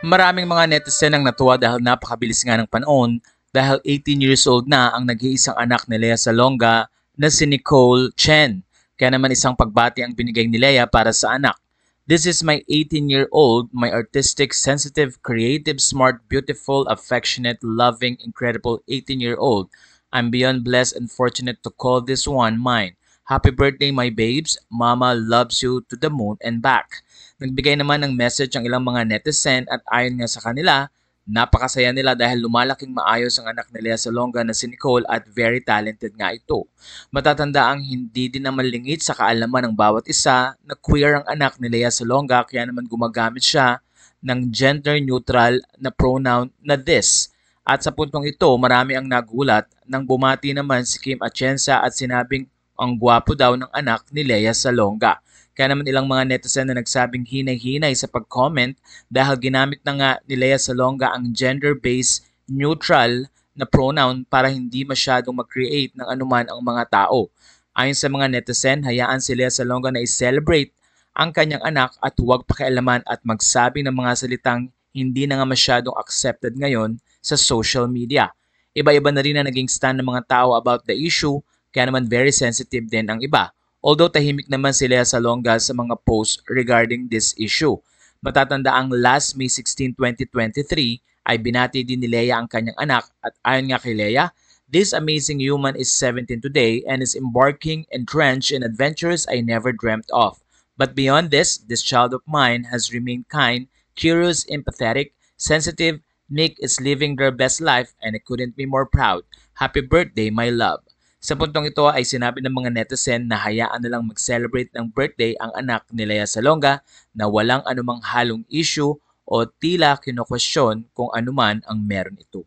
Maraming mga netizen ang natuwa dahil napakabilis nga ng panoon dahil 18 years old na ang nag-iisang anak ni Lea Salonga na si Nicole Chen. Kaya naman isang pagbati ang binigay ni Lea para sa anak. This is my 18-year-old, my artistic, sensitive, creative, smart, beautiful, affectionate, loving, incredible 18-year-old. I'm beyond blessed and fortunate to call this one mine. Happy birthday my babes, mama loves you to the moon and back. Nagbigay naman ng message ang ilang mga netizen at ayon nga sa kanila, Napakasaya nila dahil lumalaking maayos ang anak nila sa longga na si Nicole at very talented nga ito. Matatanda ang hindi din naman lingit sa kaalaman ng bawat isa na queer ang anak ni Lea Salonga kaya naman gumagamit siya ng gender-neutral na pronoun na this. At sa puntong ito, marami ang nagulat nang bumati naman si Kim Atienza at sinabing ang gwapo daw ng anak ni Lea Salonga. Kaya naman ilang mga netizen na nagsabing hinay-hinay sa pag-comment dahil ginamit na nga ni Lea Salonga ang gender-based neutral na pronoun para hindi masyadong mag-create ng anuman ang mga tao. Ayon sa mga netizen, hayaan si Lea Salonga na i-celebrate ang kanyang anak at huwag pakialaman at magsabi ng mga salitang hindi na nga masyadong accepted ngayon sa social media. Iba-iba na rin na naging stand ng mga tao about the issue kaya naman very sensitive din ang iba. Although tahimik naman si sa Salonga sa mga posts regarding this issue. Matatanda ang last May 16, 2023 ay binati din ni Lea ang kanyang anak at ayon nga kay Lea, This amazing human is 17 today and is embarking entrenched in adventures I never dreamt of. But beyond this, this child of mine has remained kind, curious, empathetic, sensitive, Nick is living their best life and I couldn't be more proud. Happy birthday, my love. Sa puntong ito ay sinabi ng mga netizen na hayaan nilang mag-celebrate ng birthday ang anak ni Lea Salonga na walang anumang halong issue o tila kinokwestiyon kung anuman ang meron ito.